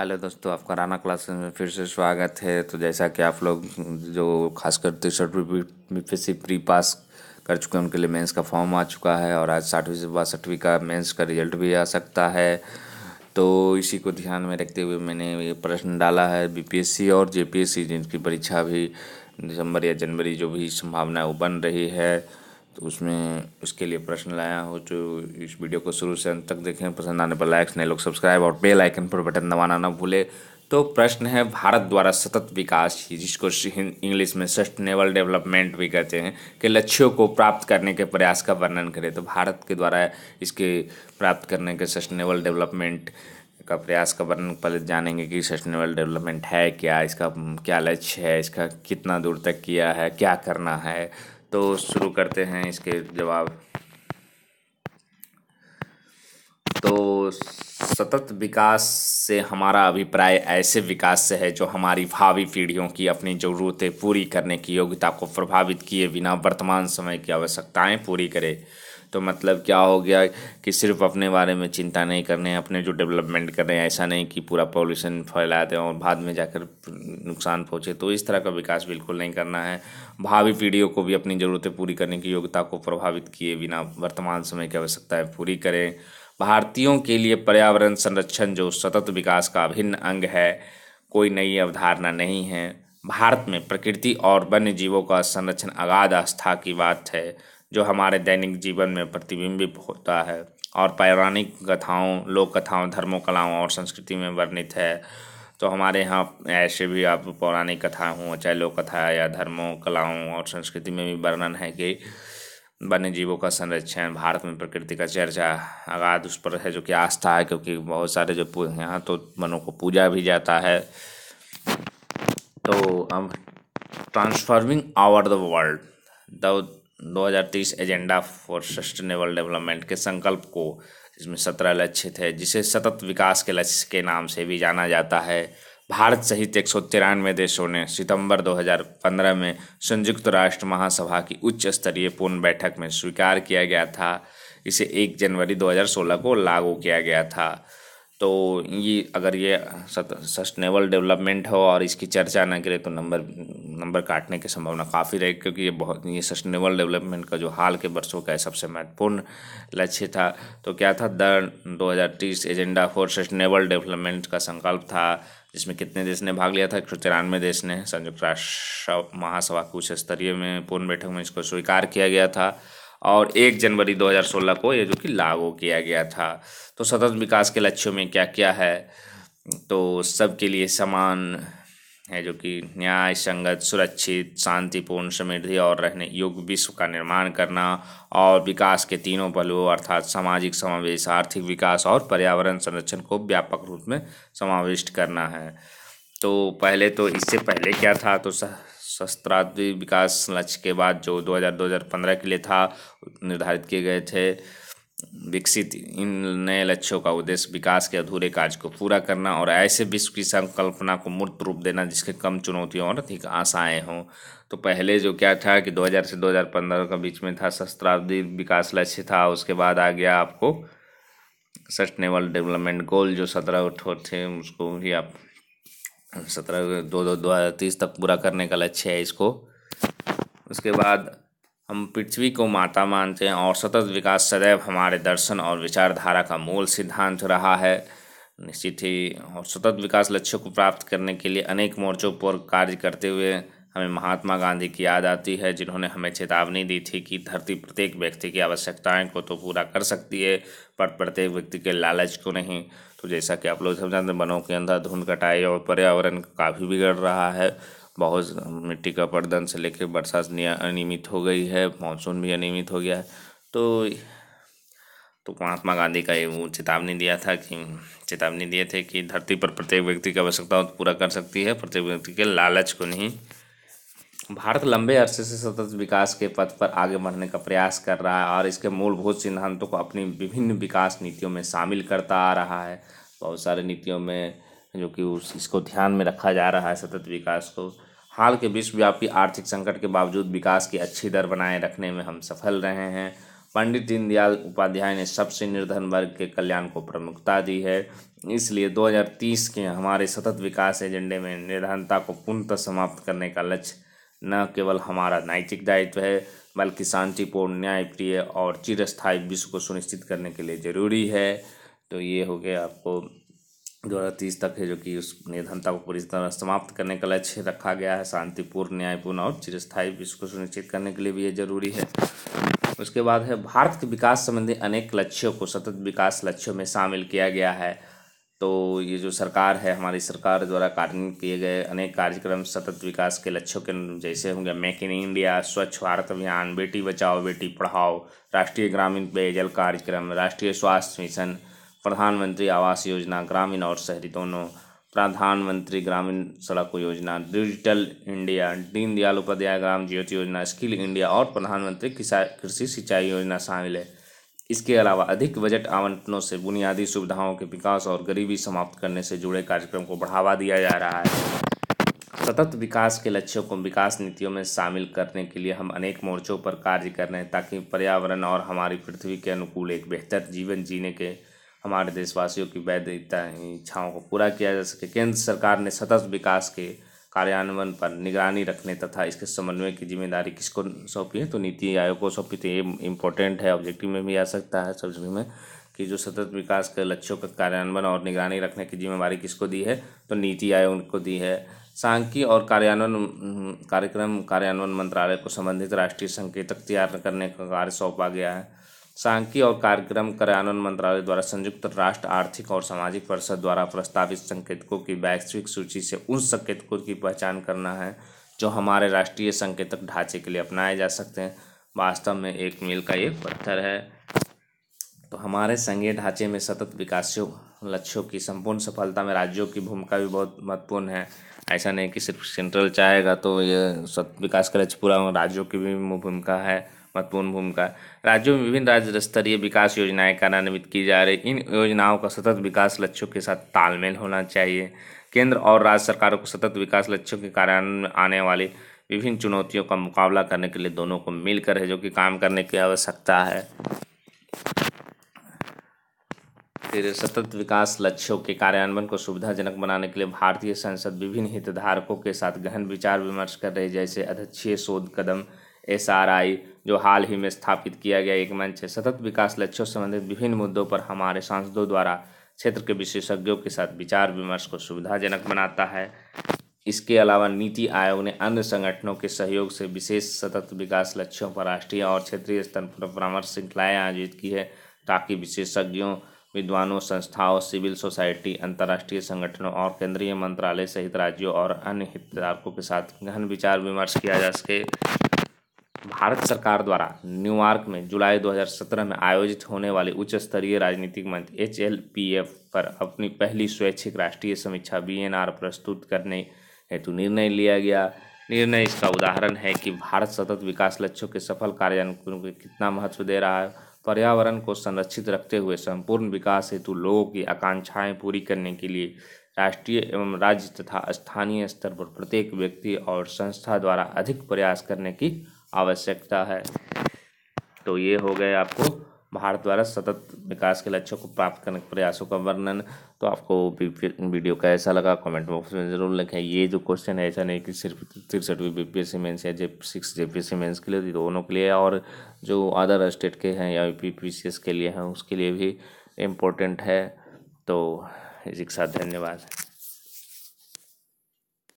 hello दोस्तों आपका Rana class में फिर से स्वागत है तो जैसा कि आप लोग जो खासकर तिरसठ बीपीएससी प्री पास कर चुके हैं उनके लिए मेंस का फॉर्म आ चुका है और आज साठवीं से बासठवीं का मेंस का रिजल्ट भी आ सकता है तो इसी को ध्यान में रखते हुए मैंने ये प्रश्न डाला है बीपीएससी और जेपीएससी जिनकी परीक्षा भी दिसंबर या जनवरी जो भी संभावना वो बन रही है तो उसमें उसके लिए प्रश्न लाया हो जो इस वीडियो को शुरू से अंत तक देखें पसंद आने पर लाइक्स नए लोग सब्सक्राइब और बेल आइकन पर बटन दबाना ना भूले तो प्रश्न है भारत द्वारा सतत विकास जिसको इंग्लिश में सस्टेनेबल डेवलपमेंट भी कहते हैं के लक्ष्यों को प्राप्त करने के प्रयास का वर्णन करें तो भारत के द्वारा इसके प्राप्त करने के सस्टेनेबल डेवलपमेंट का प्रयास का वर्णन पहले जानेंगे कि सस्टेनेबल डेवलपमेंट है क्या इसका क्या लक्ष्य है इसका कितना दूर तक किया है क्या करना है तो शुरू करते हैं इसके जवाब तो सतत विकास से हमारा अभिप्राय ऐसे विकास से है जो हमारी भावी पीढ़ियों की अपनी ज़रूरतें पूरी करने की योग्यता को प्रभावित किए बिना वर्तमान समय की आवश्यकताएं पूरी करे तो मतलब क्या हो गया कि सिर्फ अपने बारे में चिंता नहीं कर रहे हैं अपने जो डेवलपमेंट कर रहे हैं ऐसा नहीं कि पूरा पॉल्यूशन फैला दें और बाद में जाकर नुकसान पहुँचे तो इस तरह का विकास बिल्कुल नहीं करना है भावी पीढ़ियों को भी अपनी ज़रूरतें पूरी करने की योग्यता को प्रभावित किए बिना वर्तमान समय की आवश्यकता पूरी करें भारतीयों के लिए पर्यावरण संरक्षण जो सतत विकास का अभिन्न अंग है कोई नई अवधारणा नहीं है भारत में प्रकृति और वन्य जीवों का संरक्षण अगाध आस्था की बात है जो हमारे दैनिक जीवन में प्रतिबिंबित होता है और पौराणिक कथाओं लोक कथाओं धर्मों कलाओं और संस्कृति में वर्णित है तो हमारे यहाँ ऐसे भी आप पौराणिक कथा हों चाहे लोक कथा या धर्मों कलाओं और संस्कृति में भी वर्णन है कि वन्य जीवों का संरक्षण भारत में प्रकृति का चर्चा आगाध उस पर है जो कि आस्था है क्योंकि बहुत सारे जो यहाँ तो वनों को पूजा भी जाता है तो अब transforming our the world the 2030 agenda for sustainable development के संकल्प को इसमें सत्रह लक्ष्य थे जिसे सतत विकास के लक्ष्य के नाम से भी जाना जाता है भारत सहित एक सौ तिरानवे देशों ने सितंबर 2015 में संयुक्त राष्ट्र महासभा की उच्च स्तरीय पूर्ण बैठक में स्वीकार किया गया था इसे एक जनवरी 2016 को लागू किया गया था तो ये अगर ये सस्टेनेबल डेवलपमेंट हो और इसकी चर्चा ना करें तो नंबर नंबर काटने की संभावना काफ़ी रही क्योंकि ये बहुत ये सस्टेनेबल डेवलपमेंट का जो हाल के वर्षों का सबसे महत्वपूर्ण लक्ष्य था तो क्या था the 2030 agenda for sustainable development का संकल्प था जिसमें कितने देश ने भाग लिया था एक सौ तिरानवे देश ने संयुक्त राष्ट्र महासभा की उच्च स्तरीय में पूर्ण बैठक में इसको स्वीकार किया गया था और एक जनवरी 2016 को ये जो कि लागू किया गया था तो सतत विकास के लक्ष्यों में क्या क्या है तो सबके लिए समान है जो कि न्याय संगत सुरक्षित शांतिपूर्ण समृद्धि और रहने युग विश्व का निर्माण करना और विकास के तीनों पहलुओं अर्थात सामाजिक समावेश आर्थिक विकास और पर्यावरण संरक्षण को व्यापक रूप में समाविष्ट करना है तो पहले तो इससे पहले क्या था तो शस्त्रार्थी विकास लक्ष्य के बाद जो 2000-2015 के लिए था निर्धारित किए गए थे विकसित इन नए लक्ष्यों का उद्देश्य विकास के अधूरे कार्य को पूरा करना और ऐसे विश्व की संकल्पना को मूर्त रूप देना जिसके कम चुनौतियों और अधिक आशाएं हों तो पहले जो क्या था कि 2000 से 2015 के बीच में था शस्त्राब्दी विकास लक्ष्य था उसके बाद आ गया आपको सस्टेनेबल डेवलपमेंट गोल जो सत्रह उठो थे उसको भी आप सत्रह दो दो दो हज़ार तीस तक पूरा करने का लक्ष्य है इसको उसके बाद हम पृथ्वी को माता मानते हैं और सतत विकास सदैव हमारे दर्शन और विचारधारा का मूल सिद्धांत रहा है निश्चित ही और सतत विकास लक्ष्य को प्राप्त करने के लिए अनेक मोर्चों पर कार्य करते हुए हमें महात्मा गांधी की याद आती है जिन्होंने हमें चेतावनी दी थी कि धरती प्रत्येक व्यक्ति की आवश्यकताएं को तो पूरा कर सकती है पर प्रत्येक व्यक्ति के लालच को नहीं तो जैसा कि आप लोग सब जानते हैं वनों के अंदर धुंध कटाई और पर्यावरण काफ़ी बिगड़ रहा है बहुत मिट्टी का अपर्दन से लेकर बरसात अनियमित हो गई है मानसून भी अनियमित हो गया है तो तो महात्मा गांधी का ये वो चेतावनी दिया था कि चेतावनी दिए थे कि धरती पर प्रत्येक व्यक्ति की आवश्यकता तो पूरा कर सकती है प्रत्येक व्यक्ति के लालच को नहीं भारत लंबे अरसे से सतत विकास के पथ पर आगे बढ़ने का प्रयास कर रहा है और इसके मूलभूत सिद्धांतों को अपनी विभिन्न विकास नीतियों में शामिल करता आ रहा है बहुत सारे नीतियों में जो कि उस इसको ध्यान में रखा जा रहा है सतत विकास को हाल के विश्वव्यापी आर्थिक संकट के बावजूद विकास की अच्छी दर बनाए रखने में हम सफल रहे हैं पंडित दीनदयाल उपाध्याय ने सबसे निर्धन वर्ग के कल्याण को प्रमुखता दी है इसलिए 2030 के हमारे सतत विकास एजेंडे में निर्धनता को पूर्णतः समाप्त करने का लक्ष्य न केवल हमारा नैतिक दायित्व है बल्कि शांतिपूर्ण न्यायप्रिय और चिरस्थायी विश्व को सुनिश्चित करने के लिए ज़रूरी है तो ये हो गया आपको दो हज़ार तीस तक है जो कि उस निर्धनता को पूरी तरह समाप्त करने का लक्ष्य रखा गया है शांतिपूर्ण न्यायपूर्ण और चिरस्थायी विश्व को सुनिश्चित करने के लिए भी ये जरूरी है उसके बाद है भारत के विकास संबंधी अनेक लक्ष्यों को सतत विकास लक्ष्यों में शामिल किया गया है तो ये जो सरकार है हमारी सरकार द्वारा कार्य किए गए अनेक कार्यक्रम सतत विकास के लक्ष्यों के जैसे होंगे मेक इन इंडिया स्वच्छ भारत अभियान बेटी बचाओ बेटी पढ़ाओ राष्ट्रीय ग्रामीण पेयजल कार्यक्रम राष्ट्रीय स्वास्थ्य मिशन प्रधानमंत्री आवास योजना ग्रामीण और शहरी दोनों प्रधानमंत्री Gramin Sadak Yojana digital India Deendayal Upadhyaya Gram Jyoti Yojana skill India और प्रधानमंत्री कृषि सिंचाई योजना शामिल है इसके अलावा अधिक बजट आवंटनों से बुनियादी सुविधाओं के विकास और गरीबी समाप्त करने से जुड़े कार्यक्रम को बढ़ावा दिया जा रहा है सतत विकास के लक्ष्यों को विकास नीतियों में शामिल करने के लिए हम अनेक मोर्चों पर कार्य कर रहे हैं ताकि पर्यावरण और हमारी पृथ्वी के अनुकूल एक बेहतर जीवन जीने के हमारे देशवासियों की वैधता इच्छाओं को पूरा किया जा सके केंद्र सरकार ने सतत विकास के कार्यान्वयन पर निगरानी रखने तथा इसके समन्वय की जिम्मेदारी किसको सौंपी है तो नीति आयोग को सौंपी थी ये इम्पोर्टेंट है ऑब्जेक्टिव में भी आ सकता है सब में कि जो सतत विकास के लक्ष्यों का कार्यान्वयन और निगरानी रखने की जिम्मेदारी किसको दी है तो नीति आयोग को दी है सांख्यिकी और कार्यान्वयन कार्यक्रम कार्यान्वयन मंत्रालय को संबंधित राष्ट्रीय संकेतक तैयार करने का कार्य सौंपा गया है सांख्यिकी और कार्यक्रम कार्यान्वयन मंत्रालय द्वारा संयुक्त राष्ट्र आर्थिक और सामाजिक परिषद द्वारा प्रस्तावित संकेतकों की वैश्विक सूची से उन संकेतकों की पहचान करना है जो हमारे राष्ट्रीय संकेतक ढांचे के लिए अपनाए जा सकते हैं वास्तव में एक मील का एक पत्थर है तो हमारे संघीय ढांचे में सतत विकास लक्ष्यों की संपूर्ण सफलता में राज्यों की भूमिका भी बहुत महत्वपूर्ण है ऐसा नहीं कि सिर्फ सेंट्रल चाहेगा तो ये सतत विकास का लक्ष्य पूरा राज्यों की भी भूमिका है महत्वपूर्ण भूमिका राज्यों में विभिन्न राज्य स्तरीय विकास योजनाएं कार्यान्वित की जा रही इन योजनाओं का सतत विकास लक्ष्यों के साथ तालमेल होना चाहिए केंद्र और राज्य सरकारों को सतत विकास लक्ष्यों के कार्यान्वयन में आने वाली विभिन्न चुनौतियों का मुकाबला करने के लिए दोनों को मिलकर है जो कि काम करने की आवश्यकता है फिर सतत विकास लक्ष्यों के कार्यान्वयन को सुविधाजनक बनाने के लिए भारतीय संसद विभिन्न हितधारकों के साथ गहन विचार विमर्श कर रही जैसे अध्यक्षीय शोध कदम एस जो हाल ही में स्थापित किया गया एक मंच है सतत विकास लक्ष्यों संबंधित विभिन्न मुद्दों पर हमारे सांसदों द्वारा क्षेत्र के विशेषज्ञों के साथ विचार विमर्श को सुविधाजनक बनाता है इसके अलावा नीति आयोग ने अन्य संगठनों के सहयोग से विशेष सतत विकास लक्ष्यों पर राष्ट्रीय और क्षेत्रीय स्तर पर परामर्श श्रृंखलाएँ आयोजित की है ताकि विशेषज्ञों विद्वानों संस्थाओं सिविल सोसाइटी अंतर्राष्ट्रीय संगठनों और केंद्रीय मंत्रालय सहित राज्यों और अन्य हितधारकों के साथ गहन विचार विमर्श किया जा सके भारत सरकार द्वारा न्यूयॉर्क में जुलाई 2017 में आयोजित होने वाली उच्च स्तरीय राजनीतिक मंच एच पर अपनी पहली स्वैच्छिक राष्ट्रीय समीक्षा बी प्रस्तुत करने हेतु निर्णय लिया गया निर्णय इसका उदाहरण है कि भारत सतत विकास लक्ष्यों के सफल कार्यान्वयन को कितना महत्व दे रहा है पर्यावरण को संरक्षित रखते हुए संपूर्ण विकास हेतु लोगों की आकांक्षाएं पूरी करने के लिए राष्ट्रीय एवं राज्य तथा स्थानीय स्तर पर प्रत्येक व्यक्ति और संस्था द्वारा अधिक प्रयास करने की आवश्यकता है तो ये हो गए आपको भारत द्वारा सतत विकास के लक्ष्यों को प्राप्त करने के प्रयासों का वर्णन तो आपको वीडियो कैसा लगा कमेंट बॉक्स में ज़रूर लिखें ये जो क्वेश्चन है ऐसा नहीं कि सिर्फ तिरसठवीं B P S C mains या J six J P S C mains के लिए दोनों के लिए और जो अदर स्टेट के हैं या पी पी सी एस के लिए हैं उसके लिए भी इम्पोर्टेंट है तो इसी के साथ धन्यवाद